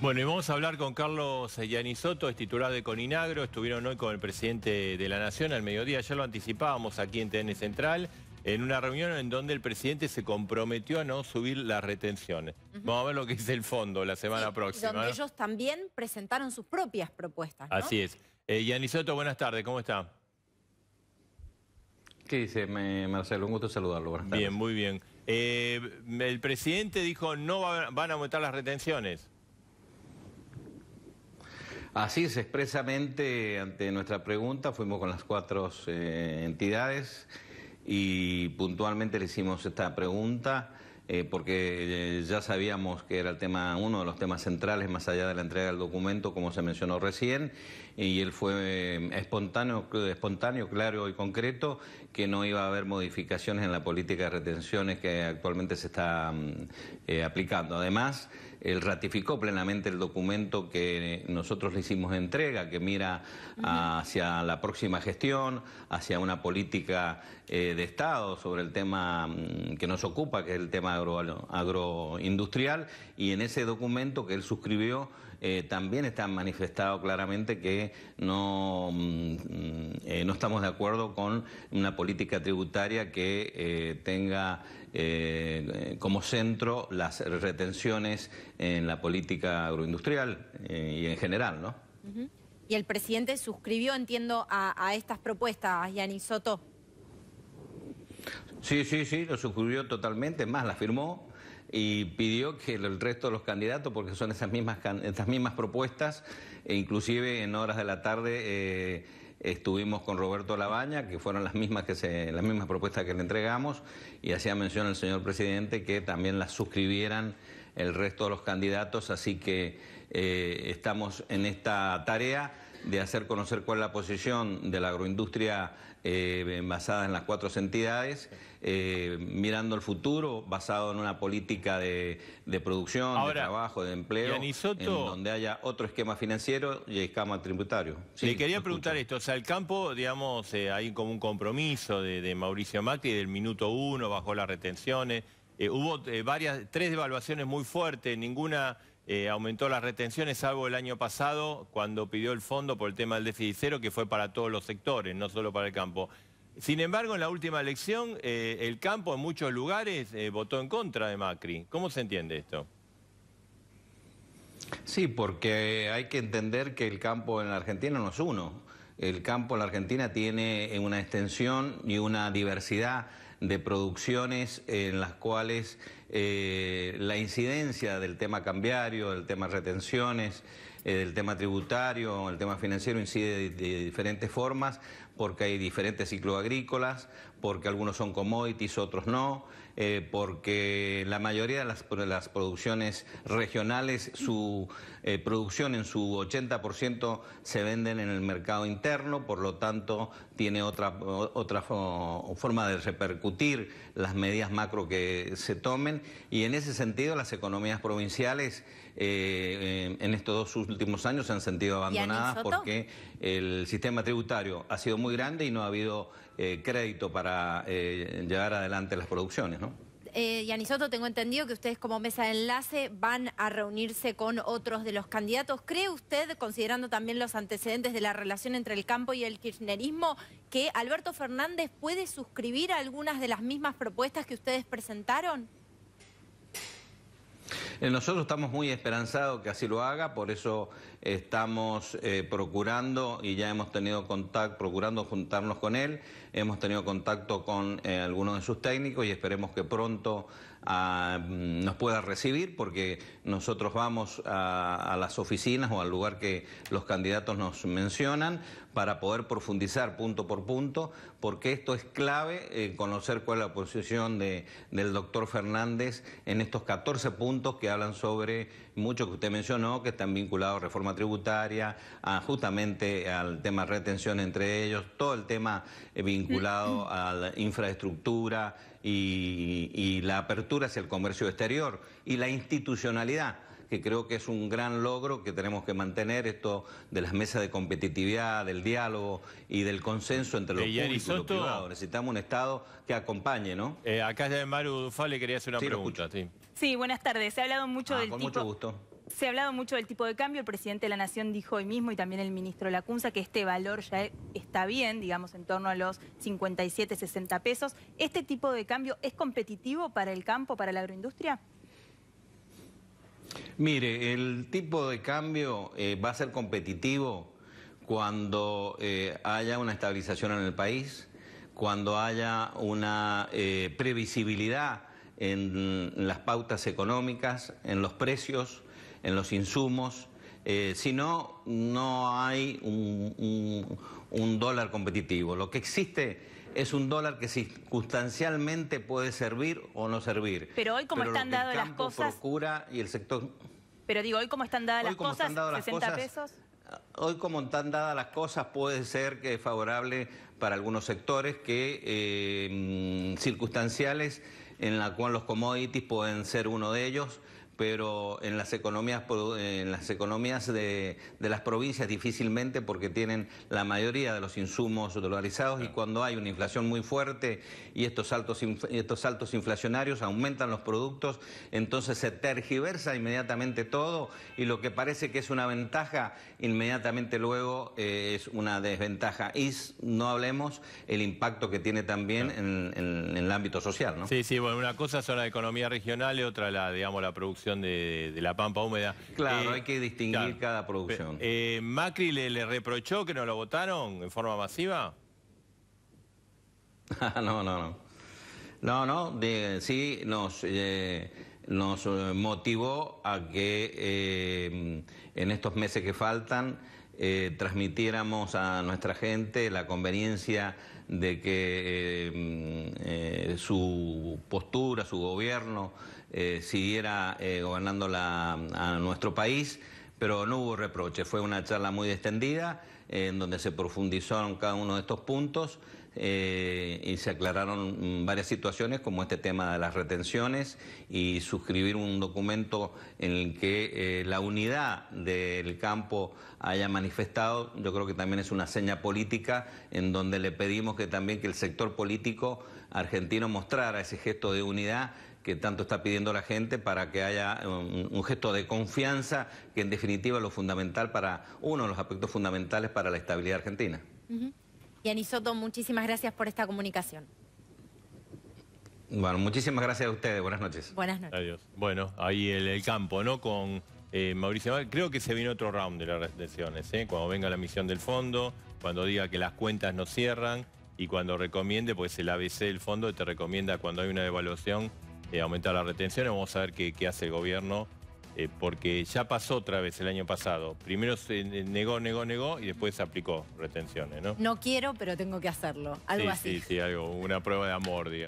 Bueno, y vamos a hablar con Carlos Yanisoto, es titular de Coninagro. Estuvieron hoy con el presidente de la Nación al mediodía, ya lo anticipábamos aquí en TN Central, en una reunión en donde el presidente se comprometió a no subir las retenciones. Vamos a ver lo que es el fondo la semana próxima. próxima. Donde ellos también presentaron sus propias propuestas. Así es. Eh, Yanisoto, buenas tardes, ¿cómo está? ¿Qué dice Marcelo? Un gusto saludarlo. Bien, muy bien. Eh, el presidente dijo no van a aumentar las retenciones. Así es, expresamente ante nuestra pregunta fuimos con las cuatro eh, entidades y puntualmente le hicimos esta pregunta eh, porque eh, ya sabíamos que era el tema, uno de los temas centrales más allá de la entrega del documento, como se mencionó recién, y él fue espontáneo, espontáneo, claro y concreto, que no iba a haber modificaciones en la política de retenciones que actualmente se está mm, aplicando. Además, él ratificó plenamente el documento que nosotros le hicimos entrega, que mira hacia la próxima gestión, hacia una política eh, de Estado sobre el tema mm, que nos ocupa, que es el tema agroindustrial, y en ese documento que él suscribió eh, también está manifestado claramente que no, mm, mm, eh, no estamos de acuerdo con una política tributaria que eh, tenga como centro las retenciones en la política agroindustrial y en general, ¿no? Y el presidente suscribió, entiendo, a, estas propuestas, y Soto. Sí, sí, sí, lo suscribió totalmente, más la firmó y pidió que el resto de los candidatos, porque son esas mismas, estas mismas propuestas, e inclusive en horas de la tarde eh, estuvimos con Roberto Labaña, que fueron las mismas, que las mismas propuestas que le entregamos, y hacía mención al señor presidente que también las suscribieran el resto de los candidatos, así que eh, estamos en esta tarea de hacer conocer cuál es la posición de la agroindustria eh, basada en las cuatro entidades, eh, mirando el futuro, basado en una política de, producción, de trabajo, de empleo, en donde haya otro esquema financiero y esquema tributario. le quería preguntar esto, o sea, el campo, digamos, eh, hay como un compromiso de, Mauricio Macri del minuto uno, bajó las retenciones, hubo varias, tres devaluaciones muy fuertes, ninguna eh, aumentó las retenciones, salvo el año pasado, cuando pidió el fondo por el tema del déficit cero, que fue para todos los sectores, no solo para el campo. Sin embargo, en la última elección, eh, el campo en muchos lugares eh, votó en contra de Macri. ¿Cómo se entiende esto? Sí, porque hay que entender que el campo en la Argentina no es uno. El campo en la Argentina tiene una extensión y una diversidad de producciones en las cuales eh, la incidencia del tema cambiario, del tema retenciones el tema tributario, el tema financiero incide de, diferentes formas porque hay diferentes ciclos agrícolas, porque algunos son commodities, otros no, eh, porque la mayoría de las, producciones regionales, su eh, producción en su 80% se venden en el mercado interno, por lo tanto tiene otra, otra forma de repercutir las medidas macro que se tomen y en ese sentido las economías provinciales eh, en estos dos últimos años se han sentido abandonadas porque el sistema tributario ha sido muy grande y no ha habido eh, crédito para eh, llevar adelante las producciones, ¿no? Eh, Yanisoto, tengo entendido que ustedes como mesa de enlace van a reunirse con otros de los candidatos. ¿Cree usted, considerando también los antecedentes de la relación entre el campo y el kirchnerismo, que Alberto Fernández puede suscribir algunas de las mismas propuestas que ustedes presentaron? Eh, nosotros estamos muy esperanzados que así lo haga, por eso Estamos eh, procurando y ya hemos tenido contacto, procurando juntarnos con él, hemos tenido contacto con eh, algunos de sus técnicos y esperemos que pronto ah, mm, nos pueda recibir porque nosotros vamos a, las oficinas o al lugar que los candidatos nos mencionan para poder profundizar punto por punto, porque esto es clave, eh, conocer cuál es la posición de, del doctor Fernández en estos 14 puntos que hablan sobre mucho que usted mencionó, que están vinculados a reformas tributaria, justamente al tema retención entre ellos, todo el tema eh, vinculado mm, mm, mm. a la infraestructura y, la apertura hacia el comercio exterior y la institucionalidad que creo que es un gran logro que tenemos que mantener, esto de las mesas de competitividad, del diálogo y del consenso entre los eh, públicos y los privados. Necesitamos un Estado que acompañe, ¿no? Eh, acá ya de Maru Dufá le quería hacer una pregunta. Sí. buenas tardes. Se ha hablado mucho ah, del con mucho gusto. Se ha hablado mucho del tipo de cambio, el presidente de la Nación dijo hoy mismo y también el ministro Lacunza que este valor ya está bien, digamos, en torno a los 57, 60 pesos. ¿Este tipo de cambio es competitivo para el campo, para la agroindustria? Mire, el tipo de cambio eh, va a ser competitivo cuando eh, haya una estabilización en el país, cuando haya una eh, previsibilidad en las pautas económicas, en los precios, en los insumos. Eh, si no, no hay un, dólar competitivo. Lo que existe es un dólar que circunstancialmente puede servir o no servir. Pero hoy como están dadas las cosas... Pero digo, hoy como están dadas las cosas, 60 pesos... Ah, hoy como están dadas las cosas puede ser que es favorable para algunos sectores que eh, mm, circunstanciales en la cual los commodities pueden ser uno de ellos pero en las economías, en las economías de, las provincias difícilmente porque tienen la mayoría de los insumos dolarizados y cuando hay una inflación muy fuerte y estos altos, estos altos inflacionarios aumentan los productos, entonces se tergiversa inmediatamente todo y lo que parece que es una ventaja, inmediatamente luego eh, es una desventaja. Y no hablemos el impacto que tiene también en, el ámbito social. ¿no? Sí, sí, bueno, una cosa son la economía regional y otra la, digamos, la producción de, La Pampa Húmeda. Claro, eh, hay que distinguir cada producción. Eh, ¿Macri le, reprochó que no lo votaron en forma masiva? no, no, no. No, no, sí nos, eh, nos motivó a que en estos meses que faltan transmitiéramos a nuestra gente la conveniencia de que su postura, su gobierno eh, siguiera eh, gobernando mm, a nuestro país, pero no hubo reproche. Fue una charla muy extendida en donde se profundizaron cada uno de estos puntos eh, y se aclararon mm, varias situaciones como este tema de las retenciones y suscribir un documento en el que la unidad del campo haya manifestado, yo creo que también es una seña política en donde le pedimos que también que el sector político argentino mostrara ese gesto de unidad que tanto está pidiendo la gente para que haya un, gesto de confianza, que en definitiva es lo fundamental para uno de los aspectos fundamentales para la estabilidad argentina. Y Anisoto, muchísimas gracias por esta comunicación. Bueno, muchísimas gracias a ustedes. Buenas noches. Buenas noches. Adiós. Bueno, ahí el, campo, ¿no? Con eh, Mauricio Creo que se viene otro round de las restricciones, ¿eh? Cuando venga la misión del fondo, cuando diga que las cuentas no cierran y cuando recomiende, pues el ABC del fondo te recomienda cuando hay una devaluación eh, aumentar la retenciones, Vamos a ver qué, hace el gobierno, eh, porque ya pasó otra vez el año pasado. Primero se negó, negó, negó y después aplicó retenciones, ¿no? No quiero, pero tengo que hacerlo. Algo así. Sí, sí, algo, una prueba de amor, digamos.